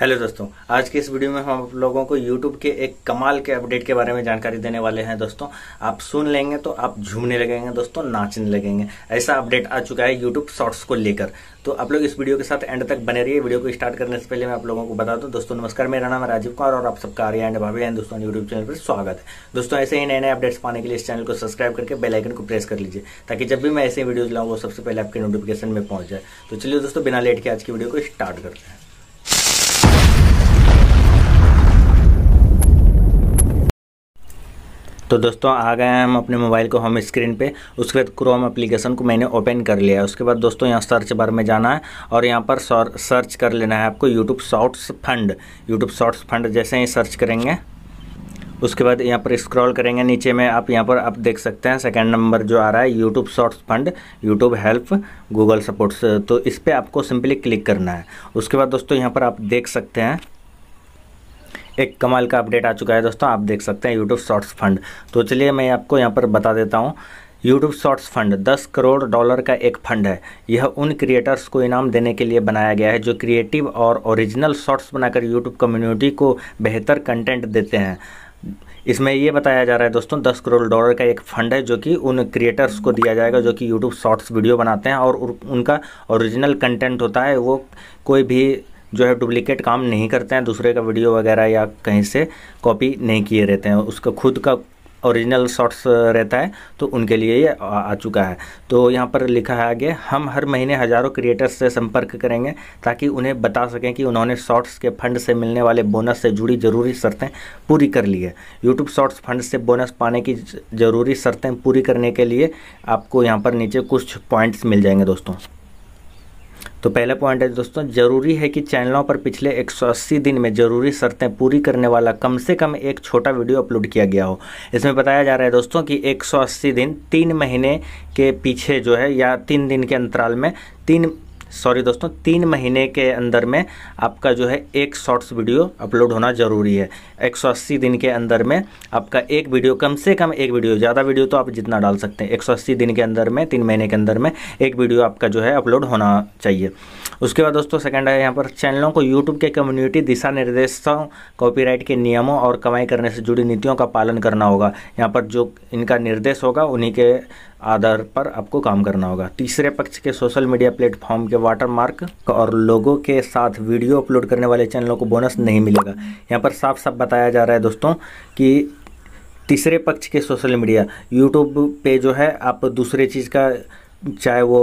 hello दोस्तों आज के इस वीडियो में हम आप लोगों को यूट्यूब के एक कमाल के अपडेट के बारे में जानकारी देने वाले हैं दोस्तों आप सुन लेंगे तो आप झूमने लगेंगे दोस्तों नाचने लगेंगे ऐसा अपडेट आ चुका है यूट्यूब शॉर्ट्स को लेकर तो आप लोग इस वीडियो के साथ एंड तक बने रहिए वीडियो को स्टार्ट करने से पहले मैं आप लोगों को बता दूं दोस्तों नमस्कार मेरा नाम राजीव कुमार और आप सबका आर्य एंड भाभी एंड दोस्तों यूट्यूब चैनल पर स्वागत है दोस्तों ऐसे ही नए नए अपडेट्स पाने के लिए इस चैनल को सब्सक्राइब करके बेलाइकन को प्रेस कर लीजिए ताकि जब भी मैं ऐसे वीडियो लाऊँ वो सबसे पहले आपके नोटिफिकेशन में पहुंच जाए तो चलिए दोस्तों बिना लेट के आज की वीडियो को स्टार्ट करते हैं तो दोस्तों आ गए हैं हम अपने मोबाइल को होम स्क्रीन पे उसके बाद क्रोम एप्लीकेशन को मैंने ओपन कर लिया है उसके बाद दोस्तों यहाँ सर्च बार में जाना है और यहाँ पर सर्च कर लेना है आपको YouTube shorts fund YouTube shorts fund जैसे ही सर्च करेंगे उसके बाद यहाँ पर स्क्रॉल करेंगे नीचे में आप यहाँ पर आप देख सकते हैं सेकंड नंबर जो आ रहा है YouTube shorts fund YouTube help Google supports तो इस पर आपको सिंपली क्लिक करना है उसके बाद दोस्तों यहाँ पर आप देख सकते हैं एक कमाल का अपडेट आ चुका है दोस्तों आप देख सकते हैं यूट्यूब शॉर्ट्स फंड तो चलिए मैं आपको यहाँ पर बता देता हूँ YouTube shorts fund 10 crore dollar का एक फंड है यह उन क्रिएटर्स को इनाम देने के लिए बनाया गया है जो क्रिएटिव और ओरिजिनल शॉर्ट्स बनाकर यूट्यूब कम्युनिटी को बेहतर कंटेंट देते हैं इसमें ये बताया जा रहा है दोस्तों 10 करोड़ डॉलर का एक फंड है जो कि उन क्रिएटर्स को दिया जाएगा जो कि यूट्यूब शॉर्ट्स वीडियो बनाते हैं और उनका ओरिजिनल कंटेंट होता है वो कोई भी जो है डुप्लीकेट काम नहीं करते हैं दूसरे का वीडियो वगैरह या कहीं से कॉपी नहीं किए रहते हैं उसका खुद का ओरिजिनल शॉर्ट्स रहता है तो उनके लिए ये आ चुका है तो यहाँ पर लिखा है आगे हम हर महीने हज़ारों क्रिएटर्स से संपर्क करेंगे ताकि उन्हें बता सकें कि उन्होंने शॉर्ट्स के फंड से मिलने वाले बोनस से जुड़ी ज़रूरी शर्तें पूरी कर ली है यूट्यूब शॉर्ट्स फंड से बोनस पाने की ज़रूरी शर्तें पूरी करने के लिए आपको यहाँ पर नीचे कुछ पॉइंट्स मिल जाएंगे दोस्तों तो पहला पॉइंट है दोस्तों जरूरी है कि चैनलों पर पिछले 180 दिन में जरूरी शर्तें पूरी करने वाला कम से कम एक छोटा वीडियो अपलोड किया गया हो इसमें बताया जा रहा है दोस्तों कि 180 दिन तीन महीने के पीछे जो है या तीन दिन के अंतराल में तीन सॉरी दोस्तों तीन महीने के अंदर में आपका जो है एक शॉर्ट्स वीडियो अपलोड होना ज़रूरी है 180 दिन के अंदर में आपका एक वीडियो कम से कम एक वीडियो ज़्यादा वीडियो तो आप जितना डाल सकते हैं 180 दिन के अंदर में तीन महीने के अंदर में एक वीडियो आपका जो है अपलोड होना चाहिए उसके बाद दोस्तों सेकेंड है यहाँ पर चैनलों को यूट्यूब के कम्युनिटी दिशा निर्देशों कॉपीराइट के नियमों और कमाई करने से जुड़ी नीतियों का पालन करना होगा यहाँ पर जो इनका निर्देश होगा उन्हीं के आधार पर आपको काम करना होगा तीसरे पक्ष के सोशल मीडिया प्लेटफॉर्म के वाटर मार्क और लोगों के साथ वीडियो अपलोड करने वाले चैनलों को बोनस नहीं मिलेगा यहाँ पर साफ साफ बताया जा रहा है दोस्तों कि तीसरे पक्ष के सोशल मीडिया यूट्यूब पे जो है आप दूसरे चीज़ का चाहे वो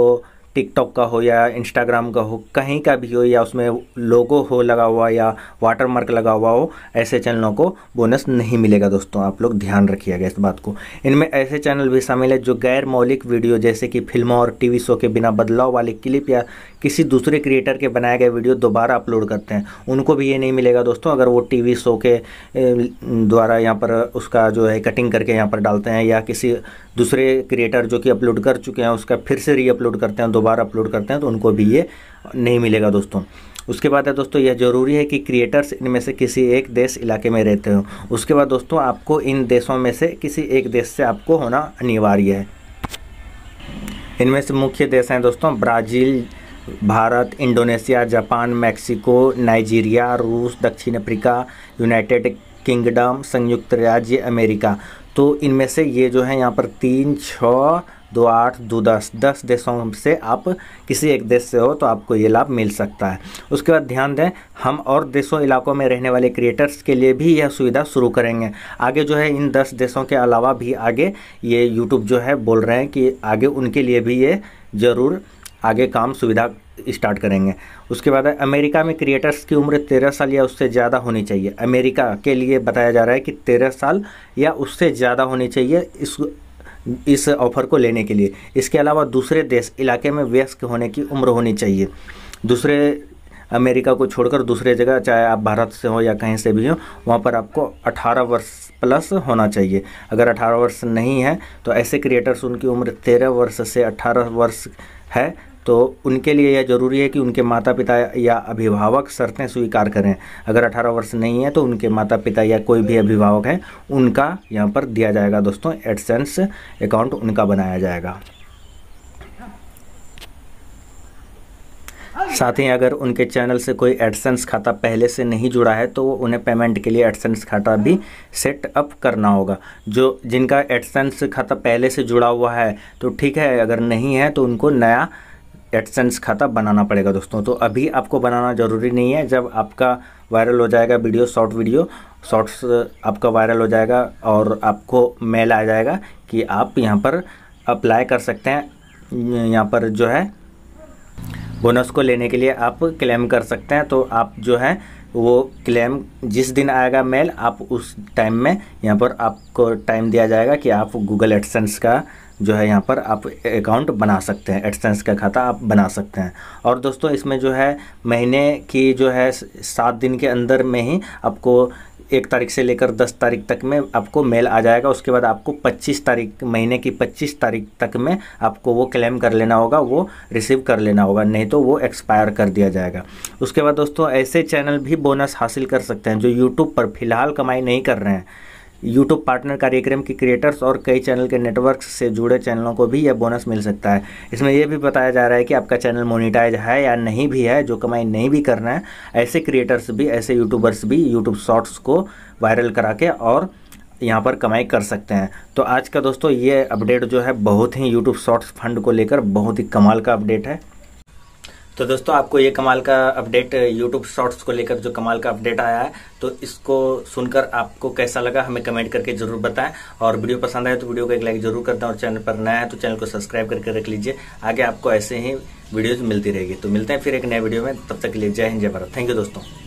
टिकटॉक का हो या इंस्टाग्राम का हो कहीं का भी हो या उसमें लोगो हो लगा हुआ या वाटर मार्क लगा हुआ हो ऐसे चैनलों को बोनस नहीं मिलेगा दोस्तों आप लोग ध्यान रखिएगा इस बात को इनमें ऐसे चैनल भी शामिल है जो गैर मौलिक वीडियो जैसे कि फिल्मों और टीवी शो के बिना बदलाव वाले क्लिप या किसी दूसरे क्रिएटर के बनाए गए वीडियो दोबारा अपलोड करते हैं उनको भी ये नहीं मिलेगा दोस्तों अगर वो टी शो के द्वारा यहाँ पर उसका जो है कटिंग करके यहाँ पर डालते हैं या किसी दूसरे क्रिएटर जो कि अपलोड कर चुके हैं उसका फिर से रीअपलोड करते हैं दोबारा बार अपलोड करते हैं तो उनको भी ये नहीं मिलेगा दोस्तों उसके बाद है दोस्तों यह ज़रूरी है कि क्रिएटर्स इनमें से किसी एक देश इलाके में रहते हो उसके बाद दोस्तों आपको इन देशों में से किसी एक देश से आपको होना अनिवार्य है इनमें से मुख्य देश हैं दोस्तों Brazil Bharat Indonesia Japan Mexico Nigeria रूस दक्षिण अफ्रीका यूनाइटेड किंगडम संयुक्त राज्य अमेरिका तो इनमें से ये जो है यहाँ पर तीन छः दो आठ दो दस दस देशों से आप किसी एक देश से हो तो आपको ये लाभ मिल सकता है उसके बाद ध्यान दें हम और देशों इलाकों में रहने वाले क्रिएटर्स के लिए भी यह सुविधा शुरू करेंगे आगे जो है इन दस देशों के अलावा भी आगे ये यूट्यूब जो है बोल रहे हैं कि आगे उनके लिए भी ये ज़रूर आगे काम सुविधा स्टार्ट करेंगे उसके बाद अमेरिका में क्रिएटर्स की उम्र तेरह साल या उससे ज़्यादा होनी चाहिए अमेरिका के लिए बताया जा रहा है कि तेरह साल या उससे ज़्यादा होनी चाहिए इस इस ऑफ़र को लेने के लिए इसके अलावा दूसरे देश इलाके में व्यस्क होने की उम्र होनी चाहिए दूसरे अमेरिका को छोड़कर दूसरे जगह चाहे आप भारत से हो या कहीं से भी हो वहाँ पर आपको 18 वर्ष प्लस होना चाहिए अगर 18 वर्ष नहीं है तो ऐसे क्रिएटर्स उनकी उम्र 13 वर्ष से 18 वर्ष है तो उनके लिए यह ज़रूरी है कि उनके माता पिता या अभिभावक शर्तें स्वीकार करें अगर अठारह वर्ष नहीं है तो उनके माता पिता या कोई भी अभिभावक है उनका यहाँ पर दिया जाएगा दोस्तों एडसेंस अकाउंट उनका बनाया जाएगा साथ ही अगर उनके चैनल से कोई एडसेंस खाता पहले से नहीं जुड़ा है तो उन्हें पेमेंट के लिए एडसेंस खाता भी सेट अप करना होगा जो जिनका एडसेंस खाता पहले से जुड़ा हुआ है तो ठीक है अगर नहीं है तो उनको नया एडसेंस खाता बनाना पड़ेगा दोस्तों तो अभी आपको बनाना ज़रूरी नहीं है जब आपका वायरल हो जाएगा वीडियो शॉर्ट वीडियो शॉर्ट्स आपका वायरल हो जाएगा और आपको मेल आ जाएगा कि आप यहाँ पर अप्लाई कर सकते हैं यहाँ पर जो है बोनस को लेने के लिए आप क्लेम कर सकते हैं तो आप जो है वो क्लेम जिस दिन आएगा मेल आप उस टाइम में यहाँ पर आपको टाइम दिया जाएगा कि आप गूगल एडसेंस का जो है यहाँ पर आप अकाउंट बना सकते हैं एडसेंस का खाता आप बना सकते हैं और दोस्तों इसमें जो है महीने की जो है सात दिन के अंदर में ही आपको एक तारीख से लेकर दस तारीख तक में आपको मेल आ जाएगा उसके बाद आपको पच्चीस तारीख महीने की पच्चीस तारीख तक में आपको वो क्लेम कर लेना होगा वो रिसीव कर लेना होगा नहीं तो वो एक्सपायर कर दिया जाएगा उसके बाद दोस्तों ऐसे चैनल भी बोनस हासिल कर सकते हैं जो यूट्यूब पर फिलहाल कमाई नहीं कर रहे हैं यूट्यूब पार्टनर कार्यक्रम के क्रिएटर्स और कई चैनल के नेटवर्क से जुड़े चैनलों को भी यह बोनस मिल सकता है इसमें यह भी बताया जा रहा है कि आपका चैनल मोनिटाइज है या नहीं भी है जो कमाई नहीं भी करना है ऐसे क्रिएटर्स भी ऐसे यूट्यूबर्स भी यूट्यूब शॉर्ट्स को वायरल करा के और यहाँ पर कमाई कर सकते हैं तो आज का दोस्तों ये अपडेट जो है बहुत ही यूट्यूब शॉर्ट्स फंड को लेकर बहुत ही कमाल का अपडेट है तो दोस्तों आपको ये कमाल का अपडेट यूट्यूब शॉर्ट्स को लेकर जो कमाल का अपडेट आया है तो इसको सुनकर आपको कैसा लगा हमें कमेंट करके जरूर बताएं और वीडियो पसंद आए तो वीडियो को एक लाइक जरूर करते हैं और चैनल पर नया है तो चैनल को सब्सक्राइब करके रख लीजिए आगे आपको ऐसे ही वीडियोज मिलती रहेगी तो मिलते हैं फिर एक नए वीडियो में तब तक के लिए जय हिंद जय भारत थैंक यू दोस्तों